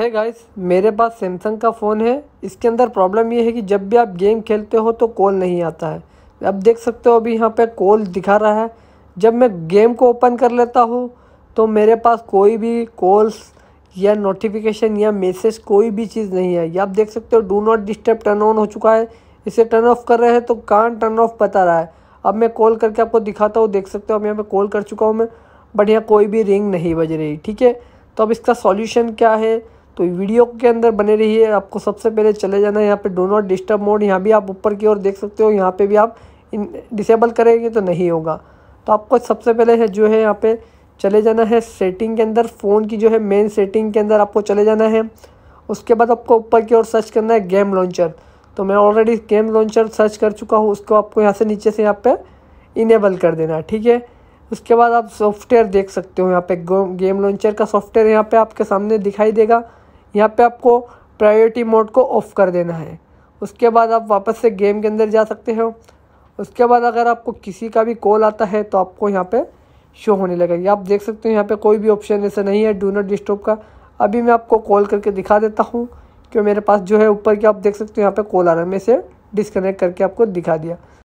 है hey guys मेरे पास Samsung का फ़ोन है इसके अंदर प्रॉब्लम ये है कि जब भी आप गेम खेलते हो तो कॉल नहीं आता है अब देख सकते हो अभी यहाँ पे कॉल दिखा रहा है जब मैं गेम को ओपन कर लेता हूँ तो मेरे पास कोई भी कॉल्स या नोटिफिकेशन या मैसेज कोई भी चीज़ नहीं है या आप देख सकते हो do not disturb turn on हो चुका है इसे टर्न ऑफ कर रहे हैं तो कान टर्न ऑफ बता रहा है अब मैं कॉल करके आपको दिखाता हूँ देख सकते हो अब यहाँ पर कॉल कर चुका हूँ मैं बट यहाँ कोई भी रिंग नहीं बज रही ठीक है तो अब इसका सॉल्यूशन क्या है तो वीडियो के अंदर बने रहिए आपको सबसे पहले चले जाना है यहाँ पे डो नॉट डिस्टर्ब मोड यहाँ भी आप ऊपर की ओर देख सकते हो यहाँ पे भी आप इन डिसेबल करेंगे तो नहीं होगा तो आपको सबसे पहले है जो है यहाँ पे चले जाना है सेटिंग के अंदर फ़ोन की जो है मेन सेटिंग के अंदर आपको चले जाना है उसके बाद आपको ऊपर की ओर सर्च करना है गेम लॉन्चर तो मैं ऑलरेडी गेम लॉन्चर सर्च कर चुका हूँ उसको आपको यहाँ से नीचे से यहाँ पे इनेबल कर देना है ठीक है उसके बाद आप सॉफ्टवेयर देख सकते हो यहाँ पे गेम लॉन्चर का सॉफ्टवेयर यहाँ पे आपके सामने दिखाई देगा यहाँ पे आपको प्रायोरिटी मोड को ऑफ़ कर देना है उसके बाद आप वापस से गेम के अंदर जा सकते हो उसके बाद अगर आपको किसी का भी कॉल आता है तो आपको यहाँ पे शो होने लगेगी आप देख सकते हो यहाँ पे कोई भी ऑप्शन ऐसा नहीं है डू नॉट डिस्टर्ब का अभी मैं आपको कॉल करके दिखा देता हूँ क्यों मेरे पास जो है ऊपर की आप देख सकते हो यहाँ पे कॉल आ रहा है मैं इसे डिसकनेक्ट करके आपको दिखा दिया